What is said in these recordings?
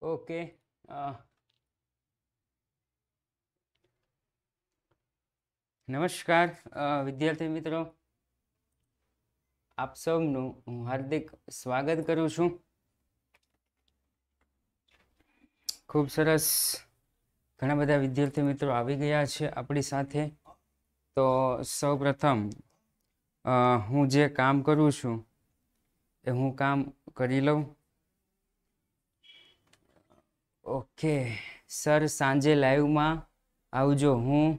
Okay ah. નમસ્કાર વિદ્યાર્થી મિત્રો આપ સૌનું હું હાર્દિક સ્વાગત કરું છું ખૂબ સરસ ઘણા બધા વિદ્યાર્થી મિત્રો આવી ગયા છે આપણી સાથે તો સૌ પ્રથમ હું જે કામ કરું છું એ હું કામ કરી લઉં ઓકે સર સાંજે લાઈવમાં આવજો હું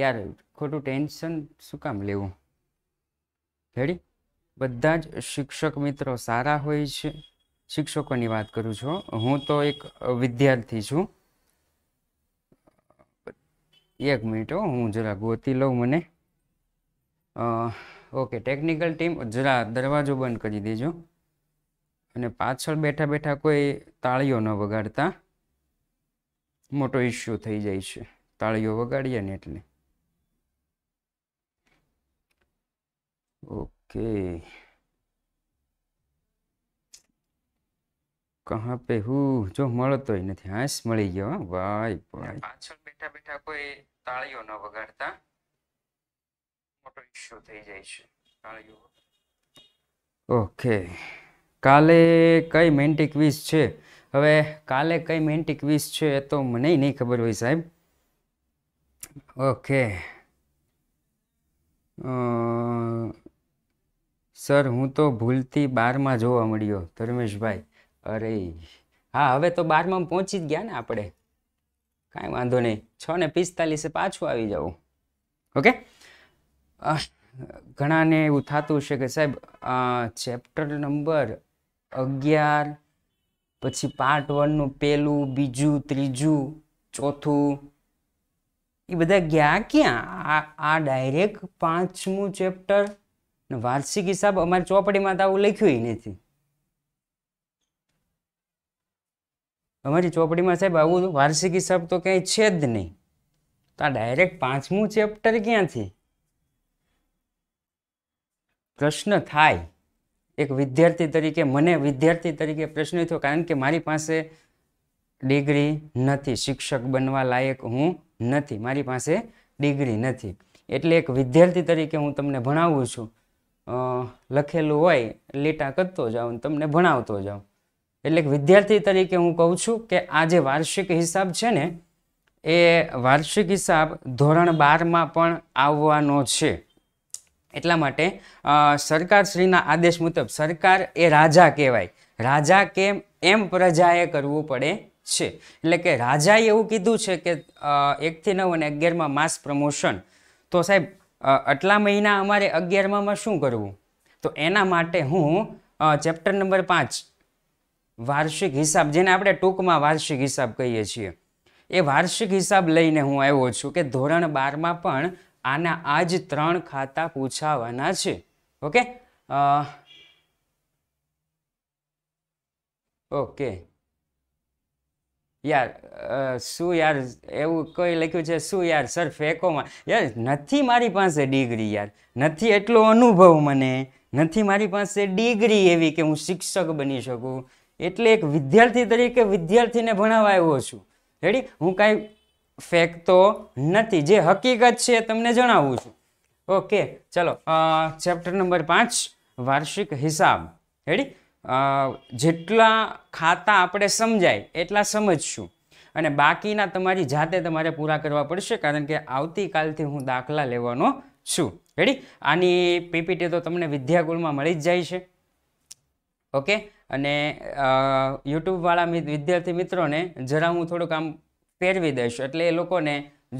યાર ખોટું ટેન્શન શું કામ લેવું રેડી બધા જ શિક્ષક મિત્રો સારા હોય છે શિક્ષકોની વાત કરું છું હું તો એક વિદ્યાર્થી છું એક મિનિટ હું જરા ગોતી લઉં મને ઓકે ટેકનિકલ ટીમ જરા દરવાજો બંધ કરી દેજો અને પાછળ બેઠા બેઠા કોઈ તાળીઓ ન વગાડતા મોટો ઇશ્યુ થઈ જાય છે તાળીઓ વગાડીએ ને એટલે ઓકે કહા પે હું જો મળતો નથી હાસ મળી ગયો ભાઈ ભાઈ પાછળ બેઠા બેઠા કોઈ તાળીઓ ન વગાડતા મોટો ઇશ્યુ થઈ જાય છે તાળીઓ ઓકે કાલે કઈ મેન્ટી ક્વિઝ છે હવે કાલે કઈ મેન્ટી ક્વિઝ છે એ તો મને નહીં ખબર હોય સાહેબ ઓકે સર હું તો ભૂલથી બારમાં જોવા મળ્યો ધર્મેશભાઈ અરે હા હવે તો બારમાં પહોંચી જ ગયા ને આપણે કાંઈ વાંધો નહીં છ ને પિસ્તાલીસે પાછું આવી જવું ઓકે ઘણાને એવું થતું છે કે સાહેબ ચેપ્ટર નંબર અગિયાર પછી પાર્ટ વનનું પહેલું બીજું ત્રીજું ચોથું એ બધા ગયા ક્યાં આ ડાયરેક્ટ પાંચમું ચેપ્ટર વાર્ષિક હિસાબ અમારી ચોપડીમાં તો આવું લખ્યું નથી અમારી ચોપડીમાં સાહેબ આવું વાર્ષિક હિસાબ તો ક્યાંય છે જ નહીં તો આ ડાયરેક્ટ પાંચમું ચેપ્ટર ક્યાંથી પ્રશ્ન થાય એક વિદ્યાર્થી તરીકે મને વિદ્યાર્થી તરીકે પ્રશ્ન થયો કારણ કે મારી પાસે ડિગ્રી નથી શિક્ષક બનવા લાયક હું નથી મારી પાસે ડિગ્રી નથી એટલે એક વિદ્યાર્થી તરીકે હું તમને ભણાવું છું લખેલું હોય લીટા કરતો જાઉં તમને ભણાવતો જાઉં એટલે એક વિદ્યાર્થી તરીકે હું કહું છું કે આ જે વાર્ષિક હિસાબ છે ને એ વાર્ષિક હિસાબ ધોરણ બારમાં પણ આવવાનો છે એટલા માટે સરકારશ્રીના આદેશ મુજબ સરકાર એ રાજા કહેવાય રાજા કેમ એમ પ્રજાએ કરવું પડે છે એટલે કે રાજાએ એવું કીધું છે કે એકથી નવ અને અગિયારમાં માસ પ્રમોશન તો સાહેબ આટલા મહિના અમારે અગિયારમાં શું કરવું તો એના માટે હું ચેપ્ટર નંબર પાંચ વાર્ષિક હિસાબ જેને આપણે ટૂંકમાં વાર્ષિક હિસાબ કહીએ છીએ એ વાર્ષિક હિસાબ લઈને હું આવ્યો છું કે ધોરણ બારમાં પણ આના આજ ત્રણ ખાતા પૂછાવાના છે ઓકે ઓકે યાર શું યાર એવું કોઈ લખ્યું છે શું યાર સર ફેકોમાં યાર નથી મારી પાસે ડિગ્રી યાર નથી એટલો અનુભવ મને નથી મારી પાસે ડિગ્રી એવી કે હું શિક્ષક બની શકું એટલે એક વિદ્યાર્થી તરીકે વિદ્યાર્થીને ભણાવવા આવ્યો છું રેડી હું કાંઈ ફેંકતો નથી જે હકીકત છે તમને જણાવું છું ઓકે ચલો ચેપ્ટર નંબર પાંચ વાર્ષિક હિસાબ હેડી જેટલા ખાતા આપણે સમજાય એટલા સમજશું અને બાકીના તમારી જાતે તમારે પૂરા કરવા પડશે કારણ કે આવતીકાલથી હું દાખલા લેવાનો છું હેડી આની પીપીટી તો તમને વિદ્યાકુળમાં મળી જ જાય છે ઓકે અને યુટ્યુબવાળા વિદ્યાર્થી મિત્રોને જરા હું થોડુંક આમ પહેરવી દઈશું એટલે એ લોકોને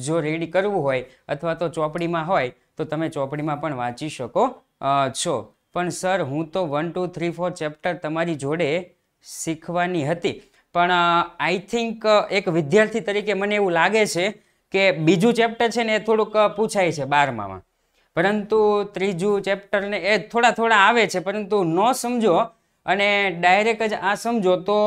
જો રેડી કરવું હોય અથવા તો ચોપડીમાં હોય તો તમે ચોપડીમાં પણ વાંચી શકો છો પણ સર હું તો one two three four chapter તમારી જોડે શીખવાની હતી પણ આઈ થિંક એક વિદ્યાર્થી તરીકે મને એવું લાગે છે કે બીજું ચેપ્ટર છે ને એ થોડુંક પૂછાય છે બારમામાં પરંતુ ત્રીજું ચેપ્ટરને એ થોડા થોડા આવે છે પરંતુ ન સમજો અને ડાયરેક્ટ જ આ સમજો તો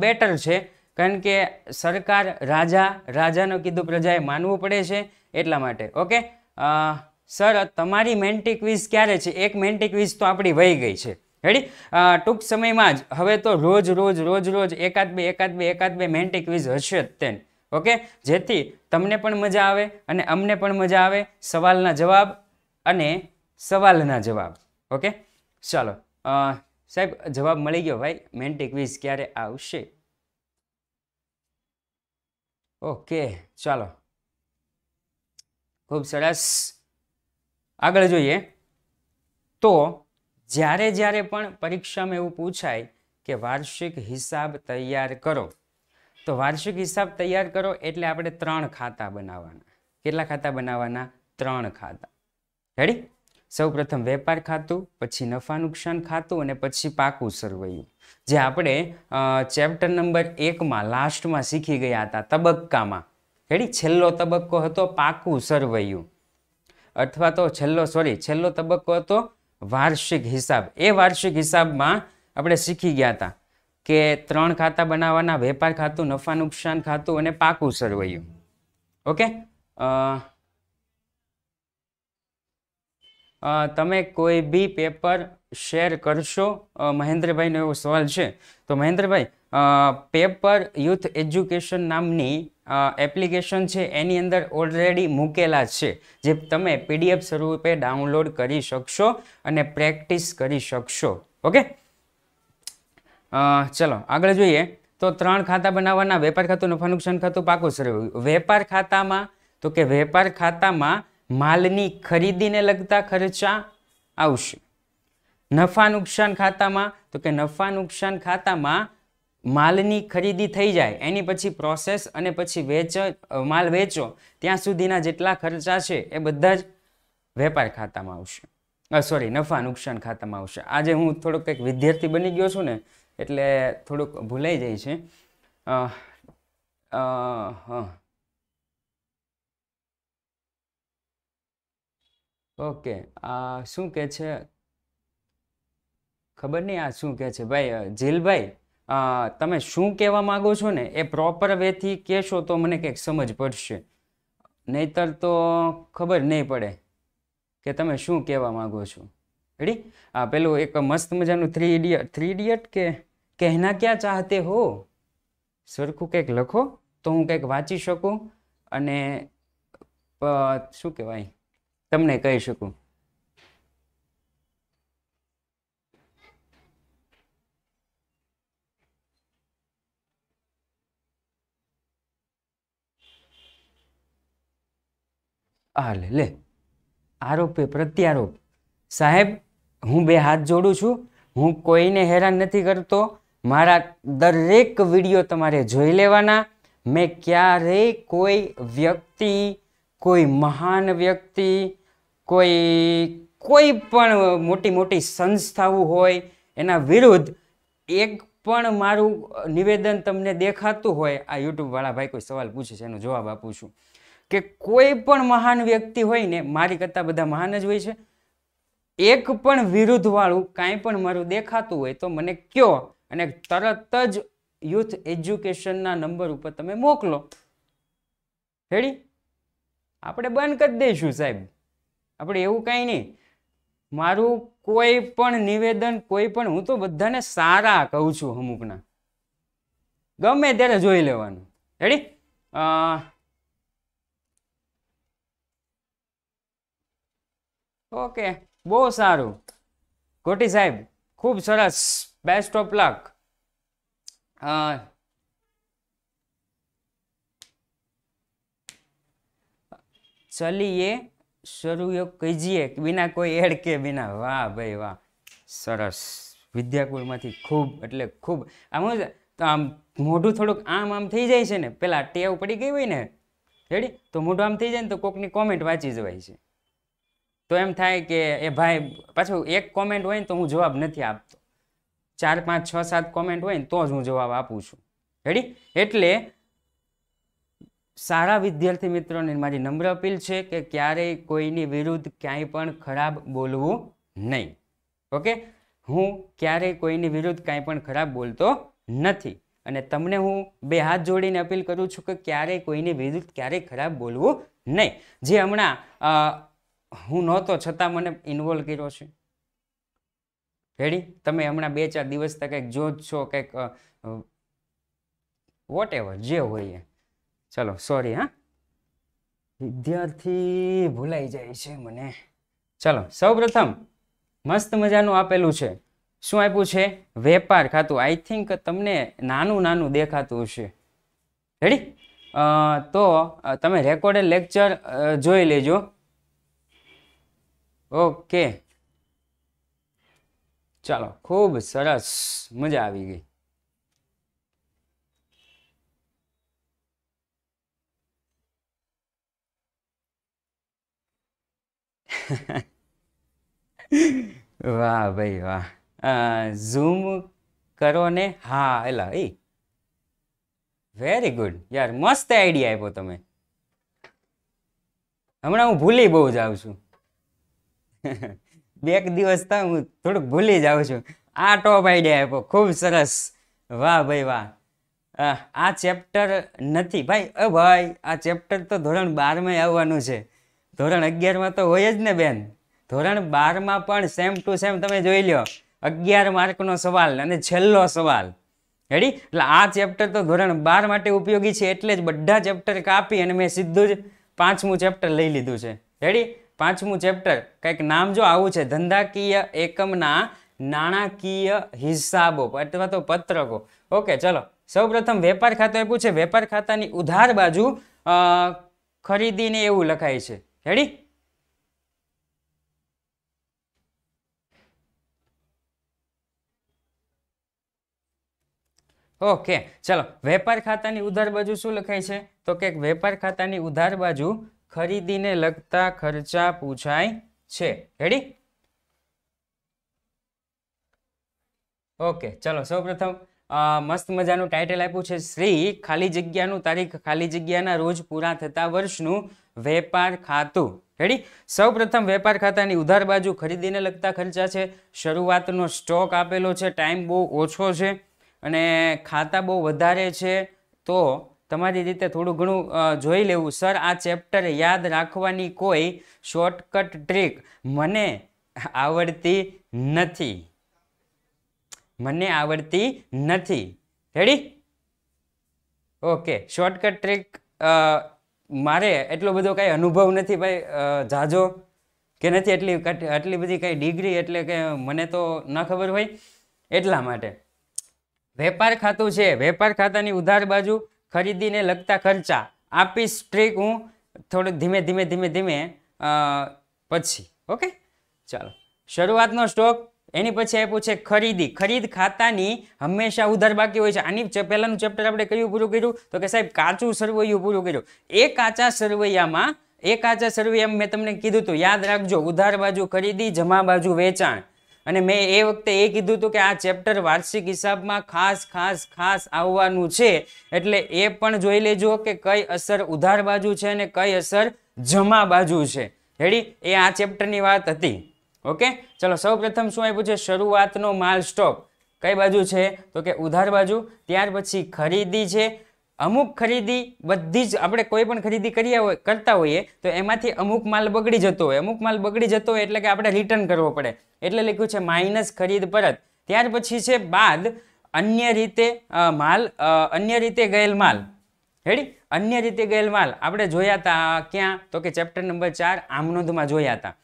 બેટર છે કારણ કે સરકાર રાજા રાજાનો કીધું પ્રજાએ માનવું પડે છે એટલા માટે ઓકે સર તમારી મેન્ટી ક્વિઝ ક્યારે છે એક મેન્ટી ક્વિઝ તો આપણી વહી ગઈ છે રેડી ટૂંક સમયમાં જ હવે તો રોજ રોજ રોજ રોજ એકાદ બે એકાદ બે એકાદ બે મેન્ટી ક્વિઝ હશે જ તેન ઓકે જેથી તમને પણ મજા આવે અને અમને પણ મજા આવે સવાલના જવાબ અને સવાલના જવાબ ઓકે ચાલો સાહેબ જવાબ મળી ગયો ભાઈ મેન્ટી ક્વિઝ ક્યારે આવશે ઓકે ચાલો ખૂબ સરસ આગળ જોઈએ તો જ્યારે જ્યારે પણ પરીક્ષામાં એવું પૂછાય કે વાર્ષિક હિસાબ તૈયાર કરો તો વાર્ષિક હિસાબ તૈયાર કરો એટલે આપણે ત્રણ ખાતા બનાવવાના કેટલા ખાતા બનાવવાના ત્રણ ખાતા રેડી સૌપ્રથમ વેપાર ખાતું પછી નફા નુકસાન ખાતું અને પછી પાકું સરવૈયું જે આપણે ચેપ્ટર નંબર એકમાં લાસ્ટમાં શીખી ગયા હતા તબક્કામાં રેડી છેલ્લો તબક્કો હતો પાકું સરવૈયું અથવા તો છેલ્લો સોરી છેલ્લો તબક્કો હતો વાર્ષિક હિસાબ એ વાર્ષિક હિસાબમાં આપણે શીખી ગયા હતા કે ત્રણ ખાતા બનાવવાના વેપાર ખાતું નફા નુકસાન ખાતું અને પાકું સરવૈયું ઓકે તમે કોઈ બી પેપર શેર કરશો મહેન્દ્રભાઈનો એવો સવાલ છે તો મહેન્દ્રભાઈ પેપર યુથ એજ્યુકેશન નામની એપ્લિકેશન છે એની અંદર ઓલરેડી મૂકેલા છે જે તમે પીડીએફ સ્વરૂપે ડાઉનલોડ કરી શકશો અને પ્રેક્ટિસ કરી શકશો ઓકે ચલો આગળ જોઈએ તો ત્રણ ખાતા બનાવવાના વેપાર ખાતું નફા નુકસાન ખાતું પાકું સ્વરૂપ વેપાર ખાતામાં તો કે વેપાર ખાતામાં માલની ખરીદીને લગતા ખર્ચા આવશે નફા નુકસાન ખાતામાં તો કે નફા નુકસાન ખાતામાં માલની ખરીદી થઈ જાય એની પછી પ્રોસેસ અને પછી વેચ માલ વેચો ત્યાં સુધીના જેટલા ખર્ચા છે એ બધા જ વેપાર ખાતામાં આવશે સોરી નફા નુકસાન ખાતામાં આવશે આજે હું થોડોક કંઈક વિદ્યાર્થી બની ગયો છું ને એટલે થોડુંક ભૂલાઈ જાય છે હા ઓકે આ શું કહે છે ખબર નહીં આ શું કહે છે ભાઈ જીલભાઈ તમે શું કહેવા માગો છો ને એ પ્રોપર વેથી કહેશો તો મને કંઈક સમજ પડશે નહીતર તો ખબર નહીં પડે કે તમે શું કહેવા માગો છો રેડી આ પેલું એક મસ્ત મજાનું થ્રી ઇડિયટ થ્રી ઇડિયટ કે કહેના ક્યાં ચાહતે હો સરખું કંઈક લખો તો હું કંઈક વાંચી શકું અને શું કહેવાય તમને કહી શકું આ લે લે આરોપે પ્રત્યારોપ સાહેબ હું બે હાથ જોડું છું હું કોઈને હેરાન નથી કરતો મારા દરેક વિડીયો તમારે જોઈ લેવાના મેં ક્યારેય કોઈ વ્યક્તિ કોઈ મહાન વ્યક્તિ કોઈ કોઈ પણ મોટી મોટી સંસ્થાઓ હોય એના વિરુદ્ધ એક પણ મારું નિવેદન તમને દેખાતું હોય આ યુટ્યુબવાળા ભાઈ કોઈ સવાલ પૂછે છે એનો જવાબ આપું છું કે કોઈ પણ મહાન વ્યક્તિ હોય ને મારી કરતા બધા મહાન જ હોય છે એક પણ વિરુદ્ધવાળું કાંઈ પણ મારું દેખાતું હોય તો મને કયો અને તરત જ યુથ એજ્યુકેશનના નંબર ઉપર તમે મોકલો હેડી આપણે બંધ કરી દઈશું સાહેબ આપણે એવું કંઈ નહીં મારું કોઈ પણ નિવેદન કોઈ પણ હું તો બધાને સારા કહું છું અમુકના ગમે ત્યારે જોઈ લેવાનું રેડી ઓકે બહુ સારું કોટી સાહેબ ખૂબ સરસ બેસ્ટ ઓફ લક ચલીએ શરૂ કહીએ બિના કોઈ એડ કે બિના વાહ ભાઈ વાહ સરસ વિદ્યાકુળમાંથી ખૂબ એટલે ખૂબ આમ જ તો આમ મોઢું થોડુંક આમ આમ થઈ જાય છે ને પહેલાં ટેવ પડી ગઈ હોય ને હેડી તો મોઢું આમ થઈ જાય ને તો કોકની કોમેન્ટ વાંચી જવાય છે તો એમ થાય કે એ ભાઈ પાછું એક કોમેન્ટ હોય ને તો હું જવાબ નથી આપતો ચાર પાંચ છ સાત કોમેન્ટ હોય ને તો જ હું જવાબ આપું છું હેડી એટલે સારા વિદ્યાર્થી મિત્રોને મારી નમ્ર અપીલ છે કે ક્યારેય કોઈની વિરુદ્ધ ક્યાંય પણ ખરાબ બોલવું નહીં ઓકે હું ક્યારેય કોઈની વિરુદ્ધ કાંઈ પણ ખરાબ બોલતો નથી અને તમને હું બે હાથ જોડીને અપીલ કરું છું કે ક્યારેય કોઈની વિરુદ્ધ ક્યારેય ખરાબ બોલવું નહીં જે હમણાં હું નહોતો છતાં મને ઇન્વોલ્વ કર્યો છે રેડી તમે હમણાં બે ચાર દિવસ તક કંઈક જો છો કંઈક વોટ એવર જે હોય ચલો સોરી હા વિદ્યાર્થી ભૂલાઈ જાય છે મને ચાલો સૌપ્રથમ મસ્ત મજાનું આપેલું છે શું આપ્યું છે વેપાર ખાતું આઈ થિંક તમને નાનું નાનું દેખાતું હશે રેડી તો તમે રેકોર્ડેડ લેક્ચર જોઈ લેજો ઓકે ચાલો ખૂબ સરસ મજા આવી ગઈ વાહ ભાઈ વાહ ઝૂમ કરો ને હા એલા એ વેરી ગુડ યાર મસ્ત આઈડિયા આપ્યો તમે હમણાં હું ભૂલી બહુ જ આવું છું બે દિવસ તો હું થોડુંક ભૂલી જાઉં છું આ ટોપ આઈડિયા આપ્યો ખૂબ સરસ વાહ ભાઈ વાહ આ ચેપ્ટર નથી ભાઈ અ ભાઈ આ ચેપ્ટર તો ધોરણ બારમાં આવવાનું છે ધોરણ અગિયારમાં તો હોય જ ને બેન ધોરણ બારમાં પણ સેમ ટુ સેમ તમે જોઈ લો અગિયાર માર્કનો સવાલ અને છેલ્લો સવાલ રેડી એટલે આ ચેપ્ટર તો ધોરણ બાર માટે ઉપયોગી છે એટલે જ બધા ચેપ્ટર કાપી અને મેં સીધું જ પાંચમું ચેપ્ટર લઈ લીધું છે રેડી પાંચમું ચેપ્ટર કંઈક નામ જો આવું છે ધંધાકીય એકમના નાણાકીય હિસાબો અથવા તો પત્રકો ઓકે ચલો સૌપ્રથમ વેપાર ખાતું આપ્યું છે વેપાર ખાતાની ઉધાર બાજુ ખરીદીને એવું લખાય છે રેડી ઓકે ચલો વેપાર ખાતાની ઉધાર બાજુ શું લખાય છે તો કે વેપાર ખાતાની ઉધાર બાજુ ખરીદીને લગતા ખર્ચા પૂછાય છે રેડી ઓકે ચલો સૌપ્રથમ મસ્ત મજાનું ટાઇટલ આપ્યું છે શ્રી ખાલી જગ્યાનું તારીખ ખાલી જગ્યાના રોજ પૂરા થતા વર્ષનું વેપાર ખાતું રેડી સૌ પ્રથમ વેપાર ખાતાની ઉધાર બાજુ ખરીદીને લગતા ખર્ચા છે શરૂઆતનો સ્ટોક આપેલો છે ટાઈમ બહુ ઓછો છે અને ખાતા બહુ વધારે છે તો તમારી રીતે થોડું ઘણું જોઈ લેવું સર આ ચેપ્ટર યાદ રાખવાની કોઈ શોર્ટકટ ટ્રીક મને આવડતી નથી મને આવડતી નથી રેડી ઓકે શોર્ટકટ ટ્રીક મારે એટલો બધો કાંઈ અનુભવ નથી ભાઈ જાજો કે નથી એટલી આટલી બધી કાંઈ ડિગ્રી એટલે કે મને તો ન ખબર હોય એટલા માટે વેપાર ખાતું છે વેપાર ખાતાની ઉધાર બાજુ ખરીદીને લગતા ખર્ચા આપી સ્ટ્રીક હું થોડું ધીમે ધીમે ધીમે ધીમે પછી ઓકે ચાલો શરૂઆતનો સ્ટોક એની પછી આપ્યું છે ખરીદી ખરીદ ખાતાની હંમેશા ઉધાર બાકી હોય છે આની પહેલાંનું ચેપ્ટર આપણે કયું પૂરું કર્યું તો કે સાહેબ કાચું સરવૈયું પૂરું કર્યું એ કાચા સરવૈયામાં એ કાચા સરવૈયામાં મેં તમને કીધું હતું યાદ રાખજો ઉધાર બાજુ ખરીદી જમા બાજુ વેચાણ અને મેં એ વખતે એ કીધું હતું કે આ ચેપ્ટર વાર્ષિક હિસાબમાં ખાસ ખાસ ખાસ આવવાનું છે એટલે એ પણ જોઈ લેજો કે કઈ અસર ઉધાર બાજુ છે અને કઈ અસર જમા બાજુ છે હેડી એ આ ચેપ્ટરની વાત હતી ઓકે ચલો સૌપ્રથમ શું આપ્યું છે શરૂઆતનો માલ સ્ટોક કઈ બાજુ છે તો કે ઉધાર બાજુ ત્યાર પછી ખરીદી છે અમુક ખરીદી બધી જ આપણે કોઈ પણ ખરીદી કર્યા હોય કરતા હોઈએ તો એમાંથી અમુક માલ બગડી જતો હોય અમુક માલ બગડી જતો હોય એટલે કે આપણે રિટર્ન કરવો પડે એટલે લખ્યું છે માઇનસ ખરીદ પરત ત્યાર પછી છે બાદ અન્ય રીતે માલ અન્ય રીતે ગયેલ માલ હેડી અન્ય રીતે ગયેલ માલ આપણે જોયા હતા ક્યાં તો કે ચેપ્ટર નંબર ચાર આમનોંધમાં જોયા હતા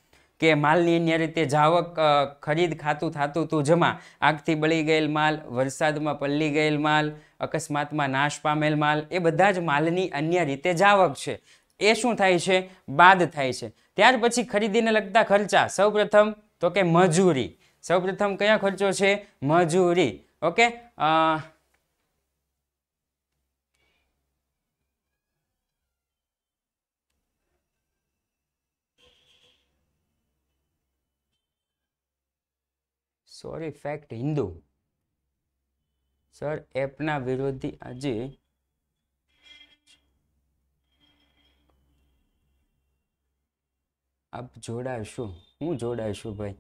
કે માલની અન્ય રીતે જાવક ખરીદ ખાતું થાતું હતું જમા આગથી બળી ગયેલ માલ વરસાદમાં પલ્લી ગયેલ માલ અકસ્માતમાં નાશ પામેલ માલ એ બધા જ માલની અન્ય રીતે જાવક છે એ શું થાય છે બાદ થાય છે ત્યાર પછી ખરીદીને લગતા ખર્ચા સૌપ્રથમ તો કે મજૂરી સૌપ્રથમ કયા ખર્ચો છે મજૂરી okay sorry fact Hindu sir એપના વિરોધી આજે આપ જોડાશું હું જોડાશું ભાઈ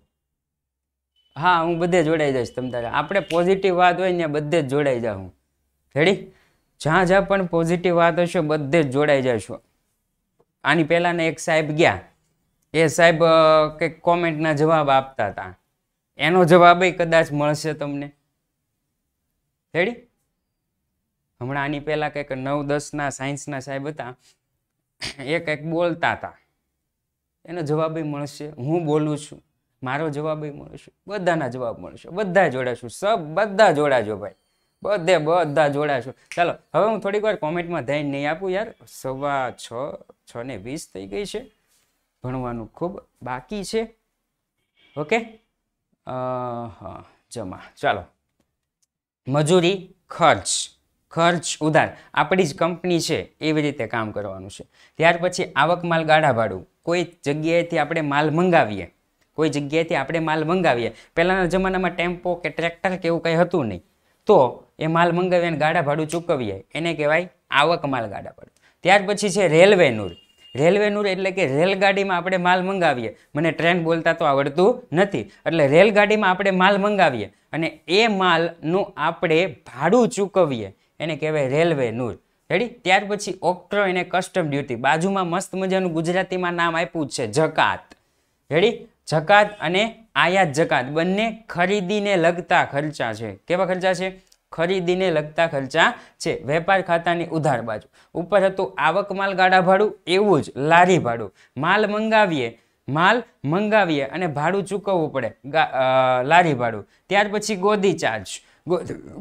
હા હું બધે જોડાઈ જઈશ તમ તારે આપણે પોઝિટિવ વાત હોય ને બધે જ જોડાઈ જાઉં રેડી જ્યાં જ્યાં પણ પોઝિટિવ વાત હશે બધે જ જોડાઈ જઈશું આની પહેલાંના એક સાહેબ ગયા એ સાહેબ કંઈક કોમેન્ટના જવાબ આપતા હતા એનો જવાબ કદાચ મળશે તમને રેડી હમણાં આની પહેલાં કંઈક નવ દસના સાયન્સના સાહેબ હતા એ કંઈક બોલતા હતા એનો જવાબ મળશે હું બોલું છું મારો જવાબ મળશે બધાના જવાબ મળશે બધા જોડાશું સબ બધા જોડાજો ભાઈ બધે બધા જોડાશું ચાલો હવે હું થોડીક વાર કોમેન્ટમાં ધ્યાન નહીં આપું યાર સવા છ છ ને વીસ થઈ ગઈ છે ભણવાનું ખૂબ બાકી છે ઓકે જમા ચાલો મજૂરી ખર્ચ ખર્ચ ઉધાર આપણી જ કંપની છે એવી રીતે કામ કરવાનું છે ત્યાર પછી આવક માલ ગાઢા ભાડું કોઈ જગ્યાએથી આપણે માલ મંગાવીએ કોઈ જગ્યાએથી આપણે માલ મંગાવીએ પહેલાંના જમાનામાં ટેમ્પો કે ટ્રેક્ટર કે એવું કંઈ હતું નહીં તો એ માલ મંગાવીએ અને ગાઢા ભાડું ચૂકવીએ એને કહેવાય આવક માલ ગાઢા ભાડું ત્યાર પછી છે રેલવેનું રેલવેનું એટલે કે રેલગાડીમાં આપણે માલ મંગાવીએ મને ટ્રેન બોલતા તો આવડતું નથી એટલે રેલગાડીમાં આપણે માલ મંગાવીએ અને એ માલનું આપણે ભાડું ચૂકવીએ એને કહેવાય રેલવેનું રેડી ત્યાર પછી ઓક્ટ્રો એને કસ્ટમ ડ્યુટી બાજુમાં મસ્ત મજાનું ગુજરાતીમાં નામ આપ્યું છે જકાત રેડી જકાત અને આયાત જકાત બંને ખરીદીને લગતા ખર્ચા છે કેવા ખર્ચા છે ખરીદીને લગતા ખર્ચા છે વેપાર ખાતાની ઉધાર બાજુ ઉપર હતું આવક માલ ગાડા ભાડું એવું જ લારી ભાડું માલ મંગાવીએ માલ મંગાવીએ અને ભાડું ચૂકવવું પડે લારી ભાડું ત્યાર પછી ગોદી ચાર્જ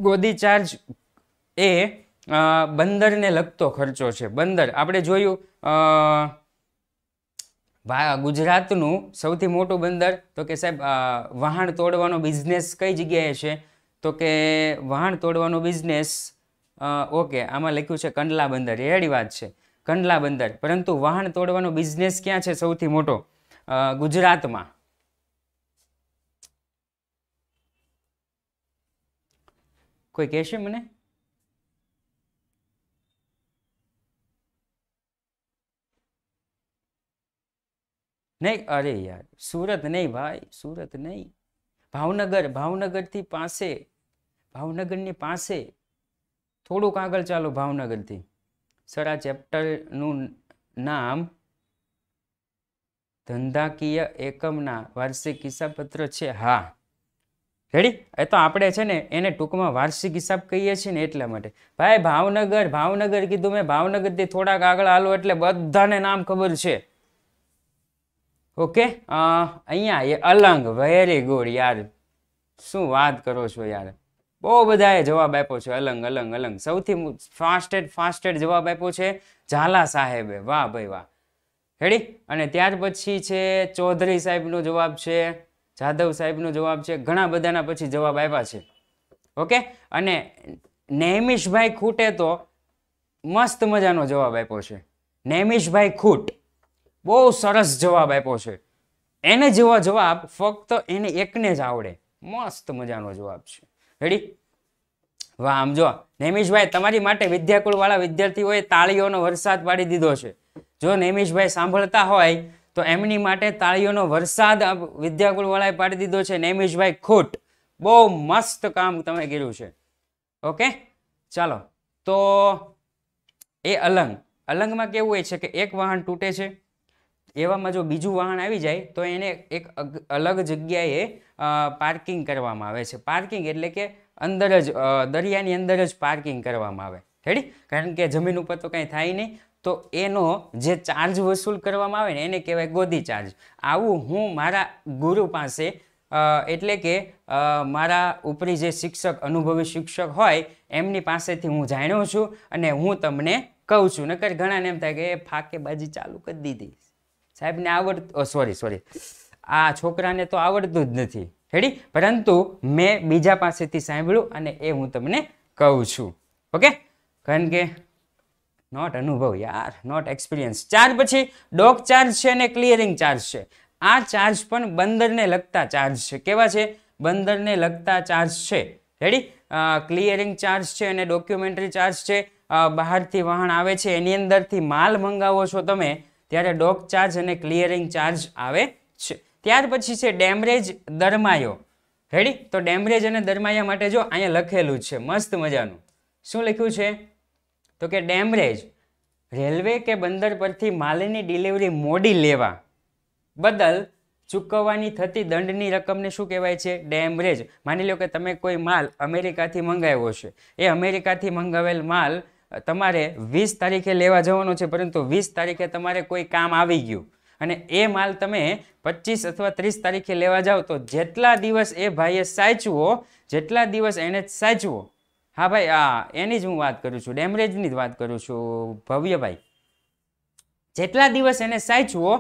ગોદી ચાર્જ એ બંદરને લગતો ખર્ચો છે બંદર આપણે જોયું ગુજરાતનું સૌથી મોટું બંદર તો કે સાહેબ વહાણ તોડવાનો બિઝનેસ કઈ જગ્યાએ છે તો કે વહાણ તોડવાનો બિઝનેસ ઓકે આમાં લખ્યું છે કંડલા બંદર એડી વાત છે કંડલા બંદર પરંતુ વાહન તોડવાનો બિઝનેસ ક્યાં છે સૌથી મોટો ગુજરાતમાં કોઈ કહેશે મને નહીં અરે યાર સુરત નહીં ભાઈ સુરત નહીં ભાવનગર ભાવનગરથી પાસે ભાવનગરની પાસે થોડુંક આગળ ચાલો ભાવનગરથી સર આ ચેપ્ટરનું નામ ધંધાકીય એકમના વાર્ષિક હિસાબપત્ર છે હા રેડી એ તો આપણે છે ને એને ટૂંકમાં વાર્ષિક હિસાબ કહીએ છીએ ને એટલા માટે ભાઈ ભાવનગર ભાવનગર કીધું મેં ભાવનગરથી થોડાક આગળ હાલો એટલે બધાને નામ ખબર છે ઓકે અહીંયા એ અલંગ વેરી ગુડ યાર શું વાત કરો છો યાર બહુ બધાએ જવાબ આપ્યો છે અલંગ અલંગ અલંગ સૌથી ફાસ્ટેડ ફાસ્ટેડ જવાબ આપ્યો છે ઝાલા સાહેબે વાહ ભાઈ વાહ હેડી અને ત્યાર પછી છે ચૌધરી સાહેબનો જવાબ છે જાદવ સાહેબનો જવાબ છે ઘણા બધાના પછી જવાબ આપ્યા છે ઓકે અને નૈમિષભાઈ ખૂટે તો મસ્ત મજાનો જવાબ આપ્યો છે નૈમિષભાઈ ખૂટ બહુ સરસ જવાબ આપ્યો છે એને જેવો જવાબ ફક્ત એને એકને જ આવડે મસ્ત મજાનો જવાબ છે રેડી વાહ આમ જો નૈમિષભાઈ તમારી માટે વિદ્યાકુળવાળા વિદ્યાર્થીઓએ તાળીઓનો વરસાદ પાડી દીધો છે જો નૈમિષભાઈ સાંભળતા હોય તો એમની માટે તાળીઓનો વરસાદ વિદ્યાકુળવાળાએ પાડી દીધો છે નૈમિષભાઈ ખોટ બહુ મસ્ત કામ તમે કર્યું છે ઓકે ચાલો તો એ અલંગ અલંગમાં કેવું હોય છે કે એક વાહન તૂટે છે એવામાં જો બીજું વાહન આવી જાય તો એને એક અલગ જગ્યાએ પાર્કિંગ કરવામાં આવે છે પાર્કિંગ એટલે કે અંદર જ દરિયાની અંદર જ પાર્કિંગ કરવામાં આવે હેડી કારણ કે જમીન ઉપર તો કાંઈ થાય નહીં તો એનો જે ચાર્જ વસૂલ કરવામાં આવે ને એને કહેવાય ગોદી ચાર્જ આવું હું મારા ગુરુ પાસે એટલે કે મારા ઉપરી જે શિક્ષક અનુભવી શિક્ષક હોય એમની પાસેથી હું જાણ્યો છું અને હું તમને કહું છું નકર ઘણાને એમ થાય કે એ ફાકે બાજી ચાલુ કરી દીધી સાહેબ ને આવડતું સોરી સોરી આ છોકરાને તો આવડતું જ નથી હેડી પરંતુ મેં બીજા પાસેથી સાંભળ્યું અને એ હું તમને કહું છું ઓકે કારણ કે નોટ અનુભવ યાર નોટ એક્સપિરિયન્સ ચાર્જ પછી ડોક ચાર્જ છે અને ક્લિયરિંગ ચાર્જ છે આ ચાર્જ પણ બંદરને લગતા ચાર્જ છે કેવા છે બંદરને લગતા ચાર્જ છે હેડી ક્લિયરિંગ ચાર્જ છે અને ડોક્યુમેન્ટરી ચાર્જ છે બહારથી વાહન આવે છે એની અંદરથી માલ મંગાવો છો તમે ત્યારે ડોક ચાર્જ અને ક્લિયરિંગ ચાર્જ આવે છે ત્યાર પછી છે ડેમરેજ દરમાયો રેડી તો ડેમરેજ અને દરમાયા માટે જો અહીંયા લખેલું છે મસ્ત મજાનું શું લખ્યું છે તો કે ડેમરેજ રેલવે કે બંદર પરથી માલની ડિલિવરી મોડી લેવા બદલ ચૂકવવાની થતી દંડની રકમને શું કહેવાય છે ડેમરેજ માની લો કે તમે કોઈ માલ અમેરિકાથી મંગાવ્યો છે એ અમેરિકાથી મંગાવેલ માલ તમારે વીસ તારીખે લેવા જવાનો છે પરંતુ વીસ તારીખે તમારે કોઈ કામ આવી ગયું અને એ માલ તમે પચીસ અથવા ત્રીસ તારીખે લેવા જાઓ તો જેટલા દિવસ એ ભાઈએ સાચવો જેટલા દિવસ એને સાચવો હા ભાઈ હા એની જ હું વાત કરું છું ડેમરેજની જ વાત કરું છું ભવ્યભાઈ જેટલા દિવસ એને સાચવો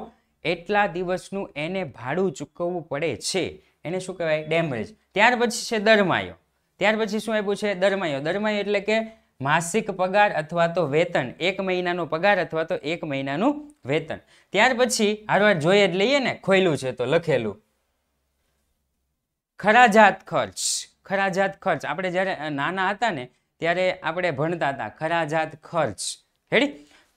એટલા દિવસનું એને ભાડું ચૂકવવું પડે છે એને શું કહેવાય ડેમરેજ ત્યાર પછી છે દરમાયો ત્યાર પછી શું આપ્યું છે દરમાયો દરમાયો એટલે કે માસિક પગાર અથવા તો વેતન એક મહિનાનો પગાર અથવા તો એક મહિનાનું વેતન ત્યાર પછી હારવાર જોઈએ જ લઈએ ને ખોયલું છે તો લખેલું ખરાજાત ખર્ચ ખરાજાત ખર્ચ આપણે જ્યારે નાના હતા ને ત્યારે આપણે ભણતા હતા ખરાજાત ખર્ચ હેડી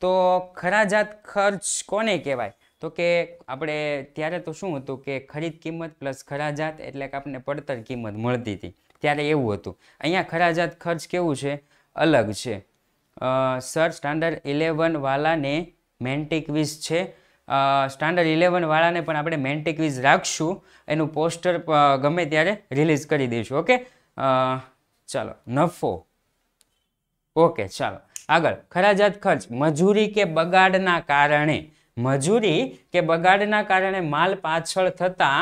તો ખરાજાત ખર્ચ કોને કહેવાય તો કે આપણે ત્યારે તો શું હતું કે ખરીદ કિંમત પ્લસ ખરાજાત એટલે કે આપણને પડતર કિંમત મળતી હતી ત્યારે એવું હતું અહીંયા ખરાજાત ખર્ચ કેવું છે અલગ છે સર સ્ટાન્ડર્ડ ઇલેવનવાળાને મેન્ટિકવિઝ છે સ્ટાન્ડર્ડ ઇલેવનવાળાને પણ આપણે મેન્ટિકવિઝ રાખશું એનું પોસ્ટર ગમે ત્યારે રિલીઝ કરી દઈશું ઓકે ચાલો નફો ઓકે ચાલો આગળ ખરાજાત ખર્ચ મજૂરી કે બગાડના કારણે મજૂરી કે બગાડના કારણે માલ પાછળ થતા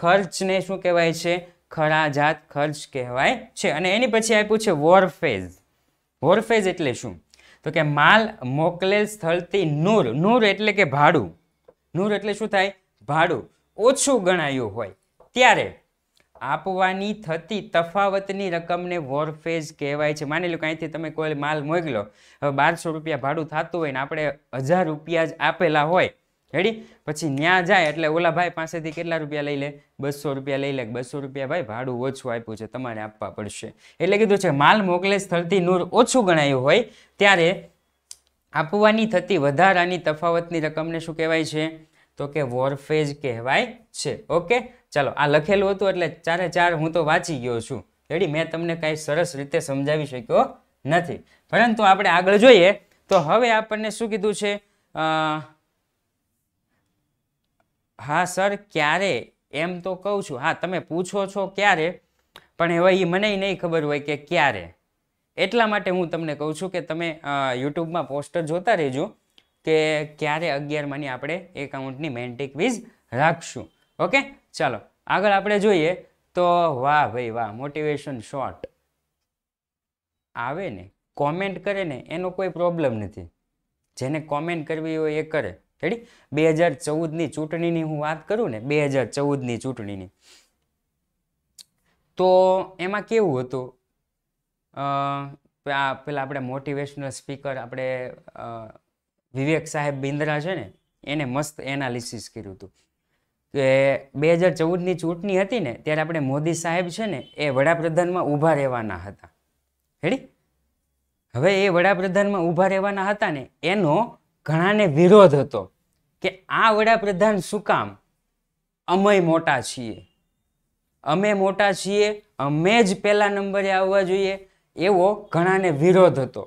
ખર્ચને શું કહેવાય છે ખરાજાત ખર્ચ કહેવાય છે અને એની પછી આપ્યું છે વોરફેઝ હોરફેજ એટલે શું તો કે માલ મોકલેલ સ્થળથી નૂર નૂર એટલે કે ભાડું નૂર એટલે શું થાય ભાડું ઓછું ગણાયું હોય ત્યારે આપવાની થતી તફાવતની રકમને વોરફેજ કહેવાય છે માની લો કે અહીંથી તમે કોઈ માલ મોકલો હવે બારસો રૂપિયા ભાડું થતું હોય ને આપણે હજાર રૂપિયા જ આપેલા હોય રેડી પછી ન્યા જાય એટલે ઓલા ભાઈ પાસેથી કેટલા રૂપિયા લઈ લે બસો રૂપિયા લઈ લે બસો રૂપિયા ભાઈ ભાડું ઓછું આપ્યું છે તમારે આપવા પડશે એટલે કીધું છે માલ મોકલે સ્થળથી નૂર ઓછું ગણાયું હોય ત્યારે આપવાની થતી વધારાની તફાવતની રકમને શું કહેવાય છે તો કે વોરફેજ કહેવાય છે ઓકે ચાલો આ લખેલું હતું એટલે ચારે ચાર હું તો વાંચી ગયો છું રેડી મેં તમને કાંઈ સરસ રીતે સમજાવી શક્યો નથી પરંતુ આપણે આગળ જોઈએ તો હવે આપણને શું કીધું છે હા સર ક્યારે એમ તો કહું છું હા તમે પૂછો છો ક્યારે પણ હવે એ મને નહીં ખબર હોય કે ક્યારે એટલા માટે હું તમને કહું છું કે તમે યુટ્યુબમાં પોસ્ટર જોતા રહેજો કે ક્યારે અગિયારમાંની આપણે એકાઉન્ટની મેન્ટિક વીઝ રાખશું ઓકે ચાલો આગળ આપણે જોઈએ તો વાહ ભાઈ વાહ મોટિવેશન શોર્ટ આવે ને કોમેન્ટ કરે ને એનો કોઈ પ્રોબ્લેમ નથી જેને કોમેન્ટ કરવી હોય એ કરે રેડી બે હજાર ચૌદની ચૂંટણીની હું વાત કરું ને બે હજાર ચૌદની ચૂંટણીની તો એમાં કેવું હતું આ પેલા આપણે મોટિવેશનલ સ્પીકર આપણે વિવેક સાહેબ બિંદ્રા છે ને એને મસ્ત એનાલિસિસ કર્યું હતું કે બે હજાર ચૌદની ચૂંટણી હતી ને ત્યારે આપણે મોદી સાહેબ છે ને એ વડાપ્રધાનમાં ઊભા રહેવાના હતા હેડી હવે એ વડાપ્રધાનમાં ઊભા રહેવાના હતા ને એનો ઘણાને વિરોધ હતો કે આ વડાપ્રધાન શું કામ અમે મોટા છીએ અમે મોટા છીએ અમે જ પહેલા નંબરે આવવા જોઈએ એવો ઘણાને વિરોધ હતો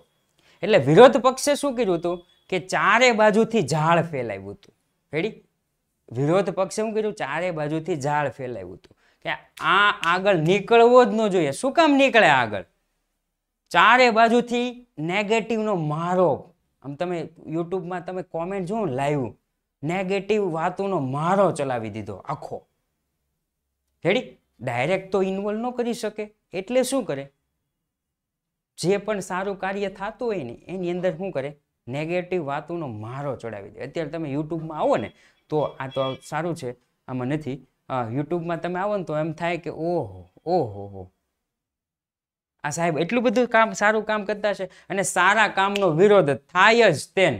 એટલે વિરોધ પક્ષે શું કર્યું હતું કે ચારે બાજુથી ઝાડ ફેલાવ્યું હતું હેડી વિરોધ પક્ષે શું કર્યું ચારે બાજુથી ઝાડ ફેલાવ્યું હતું કે આ આગળ નીકળવો જ ન જોઈએ શું કામ નીકળે આગળ ચારે બાજુથી નેગેટિવનો મારો આમ તમે યુટ્યુબમાં તમે કોમેન્ટ જુઓ લાઈવ નેગેટિવ વાતોનો મારો ચલાવી દીધો આખો રેડી ડાયરેક્ટ તો ઇન્વોલ્વ ન કરી શકે એટલે શું કરે જે પણ સારું કાર્ય થતું હોય ને એની અંદર શું કરે નેગેટિવ વાતોનો મારો ચડાવી દે અત્યારે તમે યુટ્યુબમાં આવો ને તો આ તો સારું છે આમાં નથી યુટ્યુબમાં તમે આવો ને તો એમ થાય કે ઓહો ઓહો હો આ સાહેબ એટલું બધું કામ સારું કામ કરતા છે અને સારા કામનો વિરોધ થાય જ તેન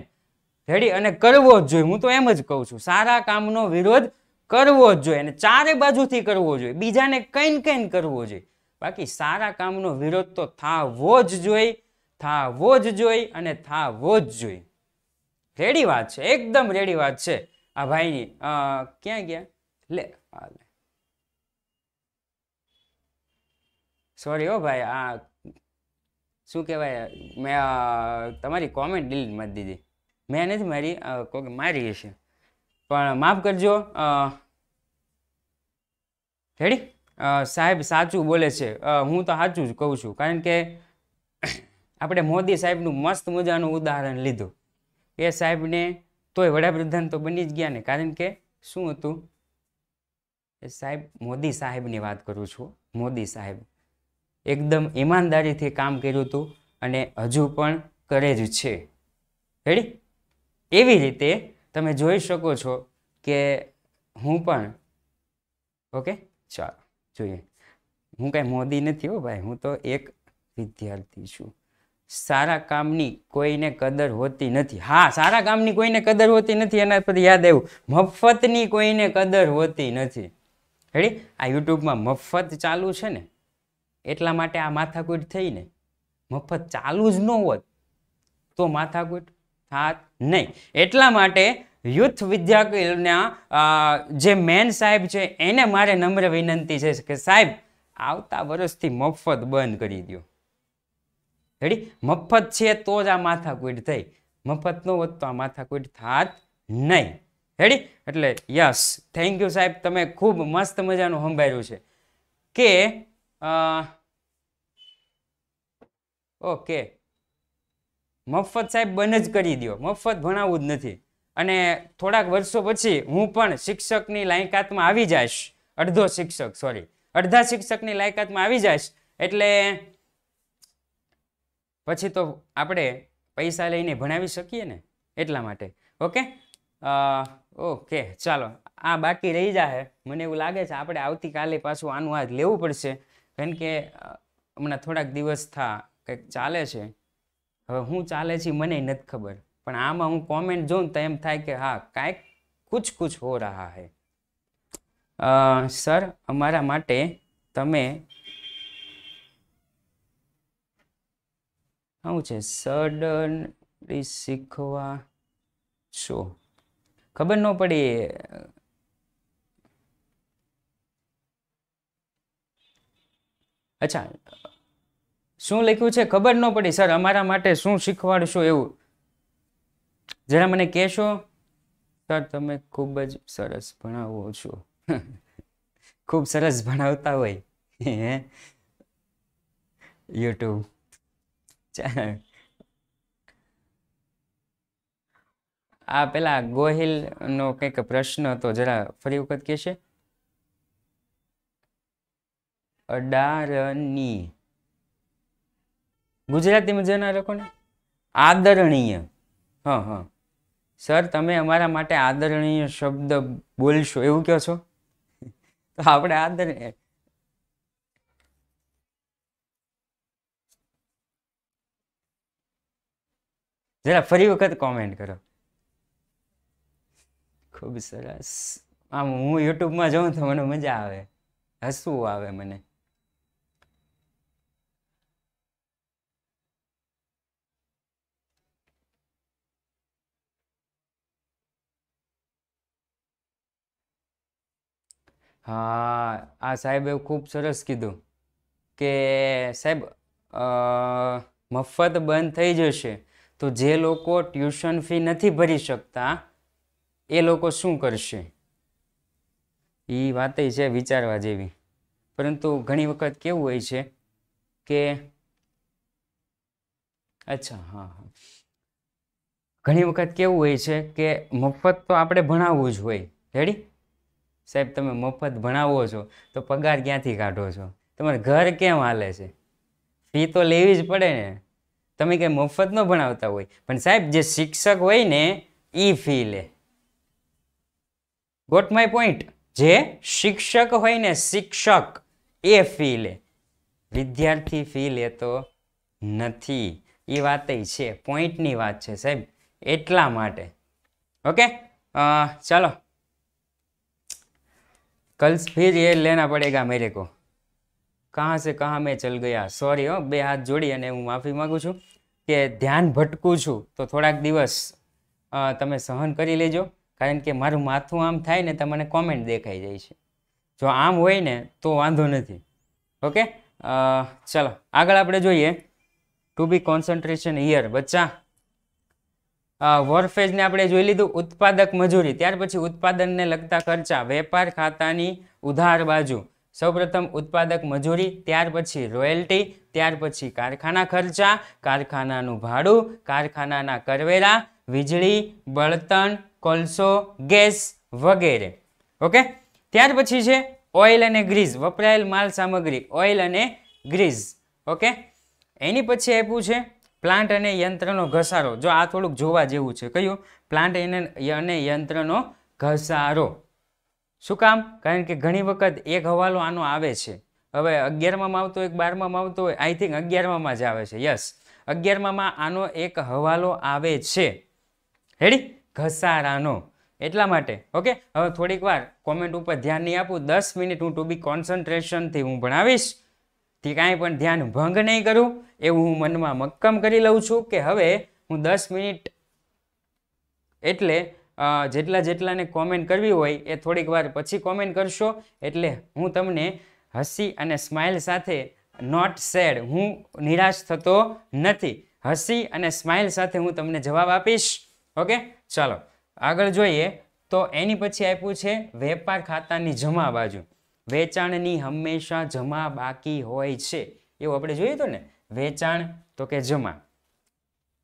રેડી અને કરવો જ જોઈએ હું તો એમ જ કહું છું સારા કામનો વિરોધ કરવો જ જોઈએ અને ચારે બાજુથી કરવો જોઈએ બીજાને કઈ કઈ કરવો જોઈએ બાકી સારા કામનો વિરોધ તો થાવો જ જોઈએ થાવો જ જોઈ અને થાવો જ જોઈએ રેડી વાત છે એકદમ રેડી વાત છે આ ભાઈની ક્યાં ગયા લે લે સોરી હો ભાઈ આ શું કહેવાય મેં તમારી કોમેન્ટ ડિલીટ મારી દીધી મેં નથી મારી કોઈક મારી હશે પણ માફ કરજો રેડી સાહેબ સાચું બોલે છે હું તો સાચું જ કહું છું કારણ કે આપણે મોદી સાહેબનું મસ્ત મજાનું ઉદાહરણ લીધું એ સાહેબને તોય વડાપ્રધાન તો બની જ ગયા ને કારણ કે શું હતું એ સાહેબ મોદી સાહેબની વાત કરું છું મોદી સાહેબ એકદમ ઈમાનદારીથી કામ કર્યું હતું અને હજુ પણ કરે જ છે રેડી એવી રીતે તમે જોઈ શકો છો કે હું પણ ઓકે ચાલો જોઈએ હું કાંઈ મોદી નથી હો ભાઈ હું તો એક વિદ્યાર્થી છું સારા કામની કોઈને કદર હોતી નથી હા સારા કામની કોઈને કદર હોતી નથી એના પર યાદ આવ્યું મફતની કોઈને કદર હોતી નથી હેડી આ યુટ્યુબમાં મફત ચાલુ છે ને એટલા માટે આ માથાકૂટ થઈને મફત ચાલુ જ ન હોત તો માથાકૂટ થાત નહીં એટલા માટે યુથ વિદ્યાના જે મેન સાહેબ છે એને મારે નમ્ર વિનંતી છે કે સાહેબ આવતા વર્ષથી મફત બંધ કરી દો રેડી મફત છે તો જ આ માથાકૂટ થઈ મફત ન હોત તો આ માથાકૂટ થાત નહીં રેડી એટલે યસ થેન્ક યુ સાહેબ તમે ખૂબ મસ્ત મજાનું સંભાળ્યું છે કે ઓકે મફત સાહેબ બંધ જ કરી દો મફત ભણાવવું જ નથી અને થોડાક વર્ષો પછી હું પણ શિક્ષકની લાયકાતમાં આવી જઈશ અડધો શિક્ષક સોરી અડધા શિક્ષકની લાયકાતમાં આવી જઈશ એટલે પછી તો આપણે પૈસા લઈને ભણાવી શકીએ ને એટલા માટે ઓકે ઓકે ચાલો આ બાકી રહી જાહે મને એવું લાગે છે આપણે આવતીકાલે પાછું આનું આજ લેવું પડશે કેમ કે હમણાં થોડાક દિવસ થા કંઈક ચાલે છે હવે હું ચાલે છે મને નથી ખબર પણ આમાં હું કોમેન્ટ જોઉં તો એમ થાય કે હા કાંઈક કુછ કુછ હો રહા હૈ સર અમારા માટે તમે શું છે સડનલી શીખવા છો ખબર ન પડી અચ્છા શું લખ્યું છે ખબર ન પડી સર અમારા માટે શું શીખવાડશો એવું જરા મને કહેશો સર તમે ખૂબ જ સરસ ભણાવો છો ખૂબ સરસ ભણાવતા હોય હે યુટ્યુબ આ પેલા ગોહિલનો કંઈક પ્રશ્ન હતો જરા ફરી વખત કહેશે અડારની ગુજરાતી મુજબના લોકોને આદરણીય હા હા સર તમે અમારા માટે આદરણીય શબ્દ બોલશો એવું કહો છો તો આપણે આદરણીય જરા ફરી વખત કોમેન્ટ કરો ખૂબ સરસ આમ હું યુટ્યુબમાં જાઉં તો મને મજા આવે હસવું આવે મને હા આ સાહેબે ખૂબ સરસ કીધું કે સાહેબ મફત બંધ થઈ જશે તો જે લોકો ટ્યુશન ફી નથી ભરી શકતા એ લોકો શું કરશે એ વાતે છે વિચારવા જેવી પરંતુ ઘણી વખત કેવું હોય છે કે અચ્છા હા હા ઘણી વખત કેવું હોય છે કે મફત તો આપણે ભણાવવું જ હોય રેડી સાહેબ તમે મફત ભણાવો છો તો પગાર ક્યાંથી કાઢો છો તમારે ઘર કેમ હાલે છે ફી તો લેવી જ પડે ને તમે કંઈ મફત ન ભણાવતા હોય પણ સાહેબ જે શિક્ષક હોય ને એ ફી લે ગોટ માય પોઈન્ટ જે શિક્ષક હોય ને શિક્ષક એ ફી લે વિદ્યાર્થી ફી લેતો નથી એ વાત છે પોઈન્ટની વાત છે સાહેબ એટલા માટે ઓકે ચાલો कल्स फिर એ લેના પડેગા मेरे को कहाँ से कहाँ मैं चल गया સોરી હો બે હાથ જોડી અને હું માફી માગું છું કે ધ્યાન ભટકું છું તો થોડાક દિવસ તમે સહન કરી લેજો કારણ કે મારું માથું આમ થાય ને તમને કોમેન્ટ દેખાઈ જાય છે જો આમ હોય ને તો વાંધો નથી ઓકે ચલો આગળ આપણે જોઈએ ટુ બી કોન્સન્ટ્રેશન હિયર બચ્ચા વોરફેજને આપણે જોઈ લીધું ઉત્પાદક મજૂરી ત્યાર પછી ઉત્પાદનને લગતા ખર્ચા વેપાર ખાતાની ઉધાર બાજુ સૌપ્રથમ ઉત્પાદક મજૂરી ત્યાર પછી રોયલ્ટી ત્યાર પછી કારખાના ખર્ચા કારખાનાનું ભાડું કારખાનાના કરવેરા વીજળી બળતણ કોલસો ગેસ વગેરે ઓકે ત્યાર પછી છે ઓઇલ અને ગ્રીઝ વપરાયેલ માલ સામગ્રી ઓઇલ અને ગ્રીઝ ઓકે એની પછી આપ્યું છે પ્લાન્ટ અને યંત્રનો ઘસારો જો આ થોડુંક જોવા જેવું છે કયું પ્લાન્ટ અને યંત્રનો ઘસારો શું કામ કારણ કે ઘણી વખત એક હવાલો આનો આવે છે હવે અગિયારમાં આવતો એક બારમાં આવતો હોય આઈ થિંક અગિયારમાં જ આવે છે યસ અગિયારમાં આનો એક હવાલો આવે છે હેડી ઘસારાનો એટલા માટે ઓકે હવે થોડીક વાર કોમેન્ટ ઉપર ધ્યાન નહીં આપું દસ મિનિટ હું ટુ બી કોન્સન્ટ્રેશનથી હું ભણાવીશ થી કાંઈ પણ ધ્યાન ભંગ નહીં કરું એવું હું મનમાં મક્કમ કરી લઉં છું કે હવે હું દસ મિનિટ એટલે જેટલા જેટલાને કોમેન્ટ કરવી હોય એ થોડીક વાર પછી કોમેન્ટ કરશો એટલે હું તમને હસી અને સ્માઇલ સાથે નોટ સેડ હું નિરાશ થતો નથી હસી અને સ્માઇલ સાથે હું તમને જવાબ આપીશ ઓકે ચાલો આગળ જોઈએ તો એની પછી આપ્યું છે વેપાર ખાતાની જમા બાજુ વેચાણની હંમેશા જમા બાકી હોય છે એવું આપણે જોઈએ હતું ને વેચાણ તો કે જમા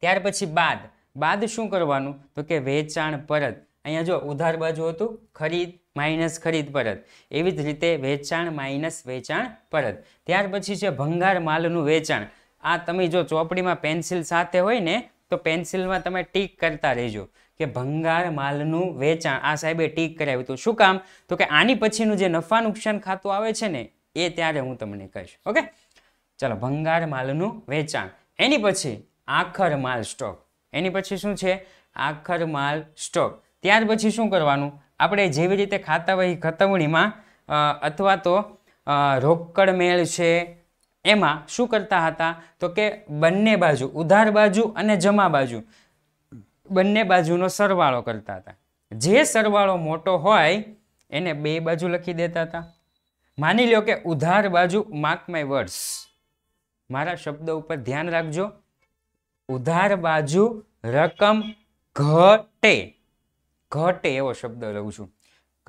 ત્યાર પછી બાદ બાદ શું કરવાનું તો કે વેચાણ પરત અહીંયા જો ઉધાર બાજુ હતું ખરીદ માઇનસ ખરીદ પરત એવી જ રીતે વેચાણ માઇનસ વેચાણ પરત ત્યાર પછી છે ભંગાર માલનું વેચાણ આ તમે જો ચોપડીમાં પેન્સિલ સાથે હોય ને તો પેન્સિલમાં તમે ટીક કરતા રહેજો કે ભંગાર માલનું વેચાણ આ સાહેબે ટીક કરાવ્યું હતું શું કામ તો કે આની પછીનું જે નફા નુકસાન ખાતું આવે છે ને એ ત્યારે હું તમને કહીશ ઓકે ચાલો ભંગાર માલનું વેચાણ એની પછી આખર માલ સ્ટોક એની પછી શું છે આખર માલ સ્ટોક ત્યાર પછી શું કરવાનું આપણે જેવી રીતે ખાતા વહી ખતવણીમાં અથવા તો રોકડ મેળ છે એમાં શું કરતા હતા તો કે બંને બાજુ ઉધાર બાજુ અને જમા બાજુ બંને બાજુનો સરવાળો કરતા હતા જે સરવાળો મોટો હોય એને બે બાજુ લખી દેતા હતા માની લો કે ઉધાર બાજુ માર્ક માય વર્ડ્સ મારા શબ્દો ઉપર ધ્યાન રાખજો ઉધાર બાજુ રકમ ઘટે ઘટે એવો શબ્દ લઉં છું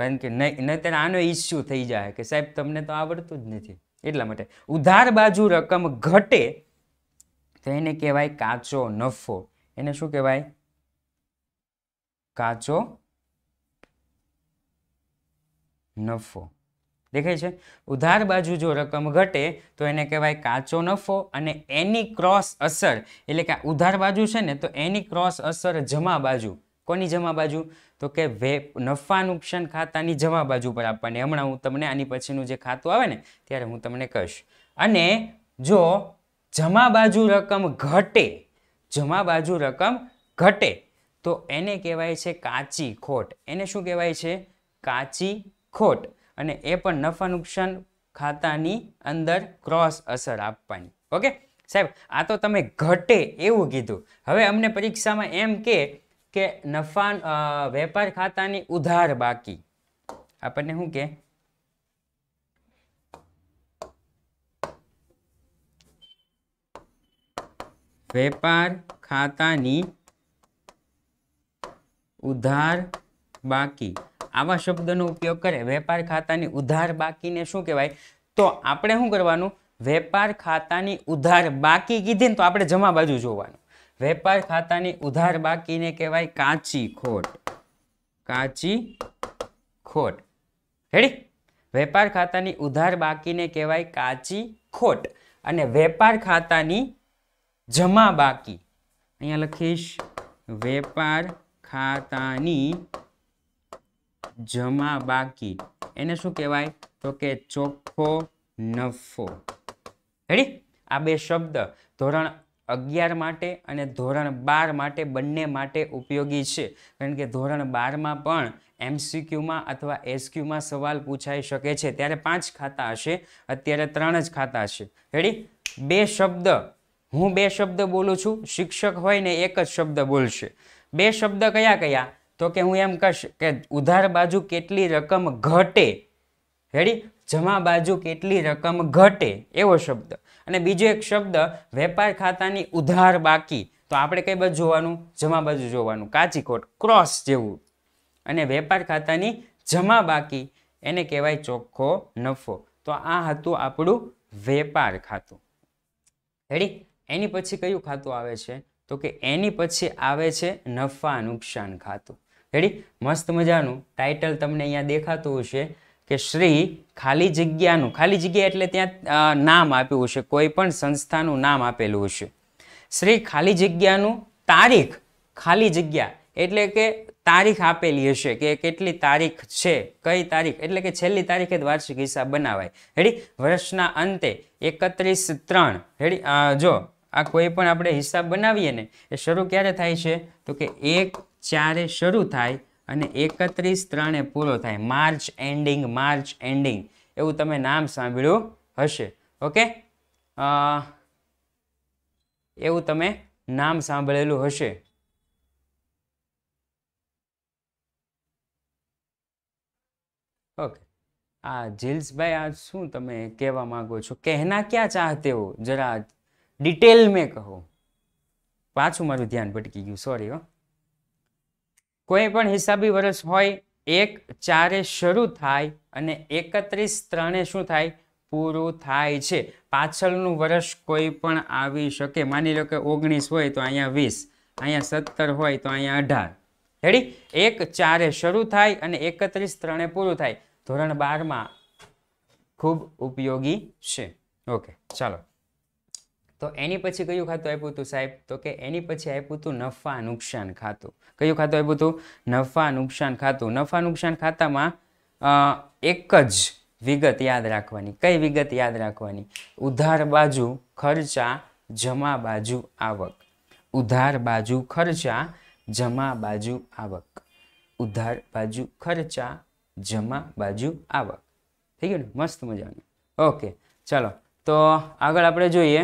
કારણ કે નહીં નહીં આનો ઇસ્યુ થઈ જાય કે સાહેબ તમને તો આવડતું જ નથી એટલા માટે ઉધાર બાજુ રકમ ઘટે તો એને કહેવાય કાચો નફો એને શું કહેવાય કાચો નફો દેખાય છે ઉધાર બાજુ જો રકમ ઘટે તો એને કહેવાય કાચો નફો અને એની ક્રોસ અસર એટલે કે ઉધાર બાજુ છે ને તો એની ક્રોસ અસર જમા બાજુ કોની જમા બાજુ તો કે વે નફા નુકસાન ખાતાની જમા બાજુ પર આપવાની હમણાં હું તમને આની પછીનું જે ખાતું આવે ને ત્યારે હું તમને કહીશ અને જો જમા બાજુ રકમ ઘટે જમા બાજુ રકમ ઘટે તો એને કહેવાય છે કાચી ખોટ એને શું કહેવાય છે કાચી ખોટ અને એ પણ નફા નુકસાન ખાતાની અંદર ક્રોસ અસર આપવાની ઓકે સાહેબ આ તો તમે ઘટે એવું કીધું હવે અમને પરીક્ષામાં એમ કે કે નફા વેપાર ખાતાની ઉધાર બાકી આપણને શું કે વેપાર ખાતાની ઉધાર બાકી આવા શબ્દનો ઉપયોગ કરે વેપાર ખાતાની ઉધાર બાકીને શું કહેવાય તો આપણે શું કરવાનું વેપાર ખાતાની ઉધાર બાકી કીધી ને તો આપણે જમા બાજુ જોવાનું વેપાર ખાતાની ઉધાર બાકીને કહેવાય કાચી ખોટ કાચી ખોટ રેડી વેપાર ખાતાની ઉધાર બાકીને કહેવાય કાચી ખોટ અને વેપાર ખાતાની જમા બાકી અહીંયા લખીશ વેપાર ખાતાની જમા બાકી એને શું કહેવાય તો કે ચોખ્ખો નફો રેડી આ બે શબ્દ ધોરણ અગિયાર માટે અને ધોરણ બાર માટે બંને માટે ઉપયોગી છે કારણ કે ધોરણ બારમાં પણ એમસીક્યુમાં અથવા એસક્યુમાં સવાલ પૂછાઈ શકે છે ત્યારે પાંચ ખાતા હશે અત્યારે ત્રણ જ ખાતા હશે રેડી બે શબ્દ હું બે શબ્દ બોલું છું શિક્ષક હોય ને એક જ શબ્દ બોલશે બે શબ્દ કયા કયા તો કે હું એમ કહીશ કે ઉધાર બાજુ કેટલી રકમ ઘટે હેડી જમા બાજુ કેટલી રકમ ઘટે એવો શબ્દ અને બીજો એક શબ્દ વેપાર ખાતાની ઉધાર બાકી તો આપણે કઈ બાજુ જોવાનું જમા બાજુ જોવાનું કાચીકોટ ક્રોસ જેવું અને વેપાર ખાતાની જમા બાકી એને કહેવાય ચોખ્ખો નફો તો આ હતું આપણું વેપાર ખાતું રેડી એની પછી કયું ખાતું આવે છે તો કે એની પછી આવે છે નફા નુકસાન ખાતું રેડી મસ્ત મજાનું ટાઇટલ તમને અહીંયા દેખાતું હશે કે શ્રી ખાલી જગ્યાનું ખાલી જગ્યા એટલે ત્યાં નામ આપ્યું હશે કોઈ પણ સંસ્થાનું નામ આપેલું હશે શ્રી ખાલી જગ્યાનું તારીખ ખાલી જગ્યા એટલે કે તારીખ આપેલી હશે કે કેટલી તારીખ છે કઈ તારીખ એટલે કે છેલ્લી તારીખે જ વાર્ષિક હિસાબ બનાવાય હેડી વર્ષના અંતે એકત્રીસ ત્રણ હેડી જો આ કોઈ પણ આપણે હિસાબ બનાવીએ ને એ શરૂ ક્યારે થાય છે તો કે એક ચારે શરૂ થાય અને એકત્રીસ ત્રણે પૂરો થાય માર્ચ એન્ડિંગ માર્ચ એન્ડિંગ એવું તમે નામ સાંભળ્યું હશે ઓકે એવું તમે નામ સાંભળેલું હશે ઓકે આ જીલ્સભાઈ આ શું તમે કહેવા માગો છો કહેના ક્યાં ચાહતે હો જરા ડિટેલ મેં કહો પાછું મારું ધ્યાન ભટકી ગયું સોરી હો કોઈ પણ હિસાબી વર્ષ હોય એક ચારે શરૂ થાય અને એકત્રીસ ત્રણે શું થાય પૂરું થાય છે પાછળનું વર્ષ કોઈ પણ આવી શકે માની લો કે ઓગણીસ હોય તો અહીંયા વીસ અહીંયા સત્તર હોય તો અહીંયા અઢાર રેડી એક ચારે શરૂ થાય અને એકત્રીસ ત્રણે પૂરું થાય ધોરણ બારમાં ખૂબ ઉપયોગી છે ઓકે ચાલો તો એની પછી કયું ખાતું આપ્યું હતું સાહેબ તો કે એની પછી આપ્યું હતું નફા નુકસાન ખાતું કયું ખાતું આપ્યું હતું નફા નુકસાન ખાતું નફા નુકસાન ખાતામાં એક જ વિગત યાદ રાખવાની કઈ વિગત યાદ રાખવાની ઉધાર બાજુ ખર્ચા જમા બાજુ આવક ઉધાર બાજુ ખર્ચા જમા બાજુ આવક ઉધાર બાજુ ખર્ચા જમા બાજુ આવક થઈ ગયું ને મસ્ત મજાનું ઓકે ચાલો તો આગળ આપણે જોઈએ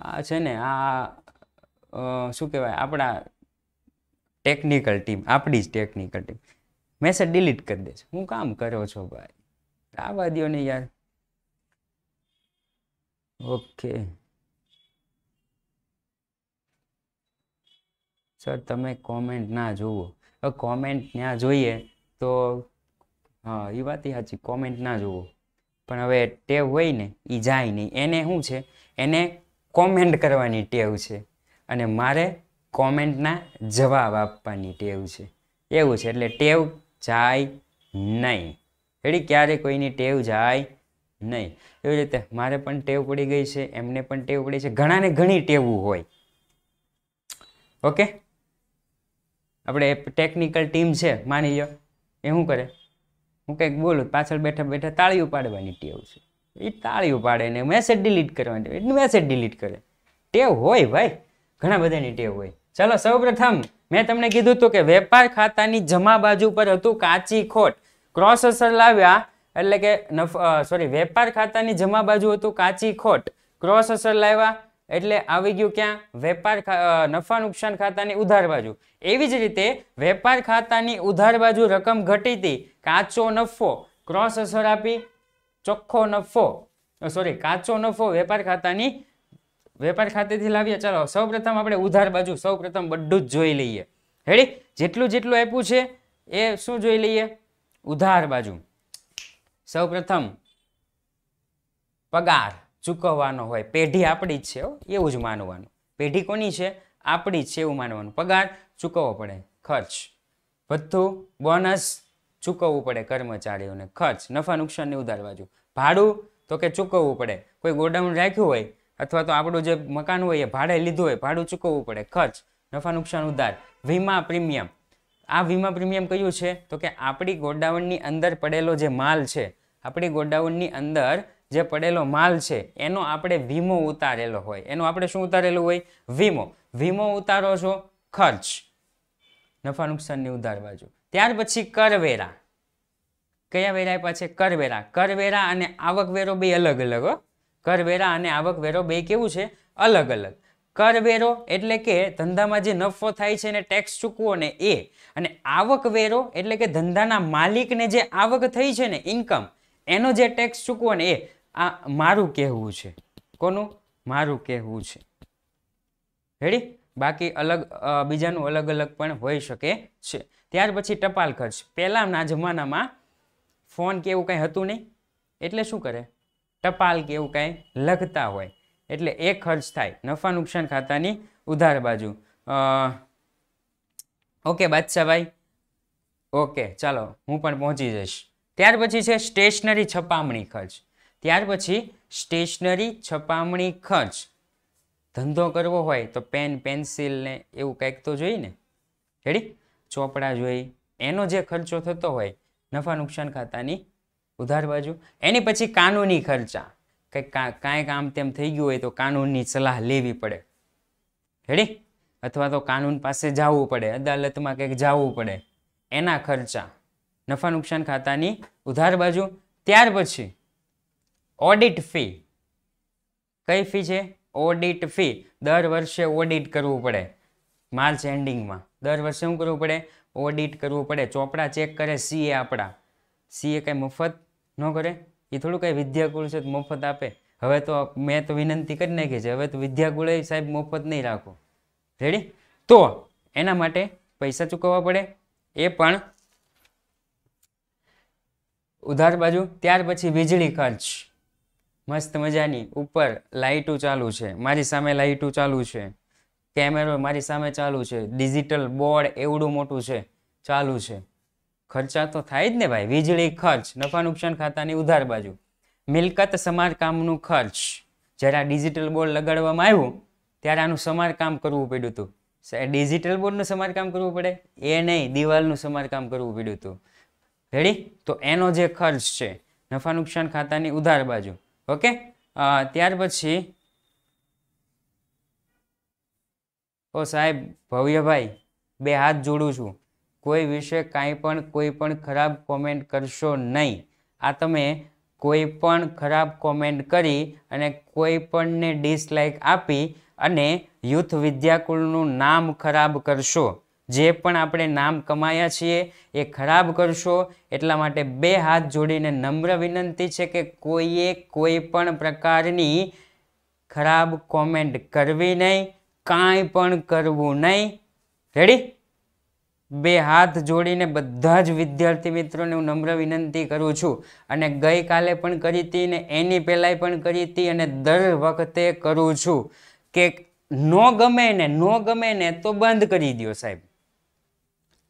આ છે ને આ શું કહેવાય આપણા ટેકનિકલ ટીમ આપણી જ ટેકનિકલ ટીમ મેસેજ ડિલીટ કરી દેશે હું કામ કરો છો ભાઈ આવવા દો ને યાર ઓકે સર તમે કોમેન્ટ ના જુઓ કોમેન્ટ ના જોઈએ તો હા એ વાત એ સાચી કોમેન્ટ ના જુઓ પણ હવે ટેવ હોય ને એ જાય નહીં એને શું છે એને કોમેન્ટ કરવાની ટેવ છે અને મારે કોમેન્ટના જવાબ આપવાની ટેવ છે એવું છે એટલે ટેવ જાય નહીં એડી ક્યારે કોઈની ટેવ જાય નહીં એવી રીતે મારે પણ ટેવ પડી ગઈ છે એમને પણ ટેવ પડી છે ઘણાને ઘણી ટેવું હોય ઓકે આપણે ટેકનિકલ ટીમ છે માની લો એ શું કરે હું કંઈક બોલું પાછળ બેઠા બેઠા તાળીઓ પાડવાની ટેવ છે એ તાળીઓ પાડે ને મેસેજ ડિલીટ કરવાની એટલે મેસેજ ડિલીટ કરે ટેવ હોય ભાઈ ઘણા બધાની ટેવ હોય ચાલો સૌપ્રથમ મેં તમને કીધું હતું કે વેપાર ખાતાની જમા બાજુ પર હતું કાચી ખોટ ક્રોસ અસર લાવ્યા એટલે કે નફ સોરી વેપાર ખાતાની જમા બાજુ હતું કાચી ખોટ ક્રોસ અસર લાવ્યા એટલે આવી ગયું ક્યાં વેપાર નફા નુકસાન ખાતાની ઉધાર બાજુ એવી જ રીતે વેપાર ખાતાની ઉધાર બાજુ રકમ ઘટી હતી કાચો નફો ક્રોસ અસર આપી ચોખ્ખો નફો સોરી કાચો નફો વેપાર ખાતાની વેપાર ખાતેથી લાવીએ ચાલો સૌપ્રથમ આપણે ઉધાર બાજુ સૌપ્રથમ બધું જ જોઈ લઈએ હેડી જેટલું જેટલું આપ્યું છે એ શું જોઈ લઈએ ઉધાર બાજુ સૌપ્રથમ પગાર ચૂકવવાનો હોય પેઢી આપણી જ છે એવું જ માનવાનું પેઢી કોની છે આપણી જ છે એવું માનવાનું પગાર ચૂકવવો પડે ખર્ચ ભથ્થું બોનસ ચૂકવવું પડે કર્મચારીઓને ખર્ચ નફા નુકસાનની ઉધાર બાજુ ભાડું તો કે ચૂકવવું પડે કોઈ ગોડાઉન રાખ્યું હોય અથવા તો આપણું જે મકાન હોય એ ભાડે લીધું હોય ભાડું ચૂકવવું પડે ખર્ચ નફા નુકસાન ઉધાર વીમા પ્રીમિયમ આ વીમા પ્રીમિયમ કયું છે તો કે આપણી ગોડાઉનની અંદર પડેલો જે માલ છે આપણી ગોડાઉનની અંદર જે પડેલો માલ છે એનો આપણે વીમો ઉતારેલો હોય એનો આપણે શું ઉતારેલું હોય વીમો વીમો ઉતારો છો ખર્ચ નફા નુકસાનની ઉધાર બાજુ ત્યાર પછી કરવેરા કયા વેરા આપ્યા છે કરવેરા કરવેરા અને આવકવેરો બે અલગ અલગ કરવેરા અને આવકવેરો બે કેવું છે અલગ અલગ કરવેરો એટલે કે ધંધામાં જે નફો થાય છે એને ટેક્સ ચૂકવો ને એ અને આવકવેરો એટલે કે ધંધાના માલિકને જે આવક થઈ છે ને ઇન્કમ એનો જે ટેક્સ ચૂકવો ને એ આ મારું કહેવું છે કોનું મારું કહેવું છે રેડી બાકી અલગ બીજાનું અલગ અલગ પણ હોઈ શકે છે ત્યાર પછી ટપાલ ખર્ચ પહેલાંના જમાનામાં ફોન કે એવું કંઈ હતું નહીં એટલે શું કરે ટપાલ કે એવું કંઈ લખતા હોય એટલે એ ખર્ચ થાય નફા નુકસાન ખાતાની ઉધાર બાજુ ઓકે બાદશાહભાઈ ઓકે ચાલો હું પણ પહોંચી જઈશ ત્યાર પછી છે સ્ટેશનરી છપામણી ખર્ચ ત્યાર પછી સ્ટેશનરી છપામણી ખર્ચ ધંધો કરવો હોય તો પેન પેન્સિલ ને એવું કંઈક તો જોઈએ ને રેડી ચોપડા જોઈ એનો જે ખર્ચો થતો હોય નફા નુકસાન ખાતાની ઉધાર બાજુ એની પછી કાનૂની ખર્ચા કંઈક કાંઈક આમ તેમ થઈ ગયું હોય તો કાનૂનની સલાહ લેવી પડે હેડી અથવા તો કાનૂન પાસે જવું પડે અદાલતમાં કંઈક જવું પડે એના ખર્ચા નફા નુકસાન ખાતાની ઉધાર બાજુ ત્યાર પછી ઓડિટ ફી કઈ ફી છે ઓડિટ ફી દર વર્ષે ઓડિટ કરવું પડે માર્ચ એન્ડિંગમાં દર વર્ષે શું કરવું પડે ઓડિટ કરવું પડે ચોપડા ચેક કરે સીએ આપણા સીએ કાંઈ મફત ન કરે એ થોડું કાંઈ વિદ્યાકુળ છે મફત આપે હવે તો મેં તો વિનંતી કરી નાખી છે હવે તો વિદ્યાકુળે સાહેબ મફત નહીં રાખો રેડી તો એના માટે પૈસા ચૂકવવા પડે એ પણ ઉધાર બાજુ ત્યાર પછી વીજળી ખર્ચ મસ્ત મજાની ઉપર લાઇટો ચાલુ છે મારી સામે લાઇટો ચાલુ છે કેમેરો મારી સામે ચાલુ છે ડિજિટલ બોર્ડ એવડું મોટું છે ચાલુ છે ખર્ચા તો થાય જ ને ભાઈ વીજળી ખર્ચ નફા નુકસાન ખાતાની ઉધાર બાજુ મિલકત સમારકામનું ખર્ચ જ્યારે આ ડિજિટલ બોર્ડ લગાડવામાં આવ્યું ત્યારે આનું સમારકામ કરવું પડ્યું હતું ડિજિટલ બોર્ડનું સમારકામ કરવું પડે એ નહીં દિવાલનું સમારકામ કરવું પડ્યું હતું રેડી તો એનો જે ખર્ચ છે નફા નુકસાન ખાતાની ઉધાર બાજુ ઓકે ત્યાર પછી ઓ સાહેબ ભવ્યભાઈ બે હાથ જોડું છું કોઈ વિશે કાંઈ પણ કોઈ પણ ખરાબ કોમેન્ટ કરશો નહીં આ તમે કોઈ પણ ખરાબ કોમેન્ટ કરી અને કોઈ પણને ડિસલાઇક આપી અને યુથ વિદ્યાકુળનું નામ ખરાબ કરશો જે પણ આપણે નામ કમાયા છીએ એ ખરાબ કરશો એટલા માટે બે હાથ જોડીને નમ્ર વિનંતી છે કે કોઈએ કોઈ પણ પ્રકારની ખરાબ કોમેન્ટ કરવી નહીં કાંઈ પણ કરવું નહીં રેડી બે હાથ જોડીને બધા જ વિદ્યાર્થી મિત્રોને હું નમ્ર વિનંતી કરું છું અને ગઈકાલે પણ કરી હતી ને એની પહેલાંય પણ કરી હતી અને દર વખતે કરું છું કે નો ગમે ને નો ગમે ને તો બંધ કરી દો સાહેબ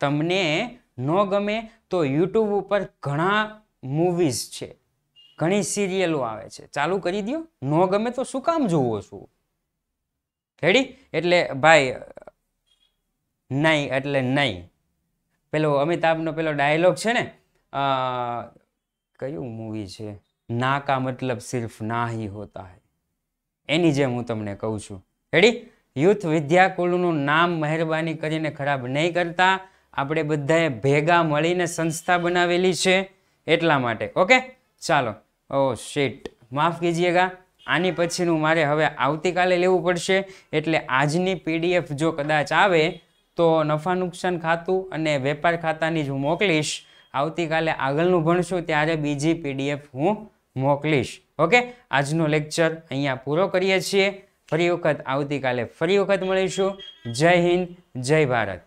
તમને નો ગમે તો યુટ્યુબ ઉપર ઘણા મૂવીઝ છે ઘણી સિરિયલો આવે છે ચાલુ કરી દો નો ગમે તો શું કામ જોવો છું રેડી એટલે ભાઈ નહીં એટલે નહીં પેલો અમિતાભનો પેલો ડાયલોગ છે ને કયું મૂવી છે ના કા મતલબ સિર્ફ નાહી હોતા હૈ એની જેમ હું તમને કહું છું રેડી યુથ વિદ્યાકુળનું નામ મહેરબાની કરીને ખરાબ નહીં કરતા આપણે બધાએ ભેગા મળીને સંસ્થા બનાવેલી છે એટલા માટે ઓકે ચાલો ઓ oh, શેટ માફ કીજીએગા આની પછીનું મારે હવે આવતીકાલે લેવું પડશે એટલે આજની પીડીએફ જો કદાચ આવે તો નફા નુકસાન ખાતું અને વેપાર ખાતાની જ હું મોકલીશ આવતીકાલે આગળનું ભણશું ત્યારે બીજી પીડીએફ હું મોકલીશ ઓકે આજનો લેક્ચર અહીંયા પૂરો કરીએ છીએ ફરી વખત આવતીકાલે ફરી વખત મળીશું જય હિન્દ જય ભારત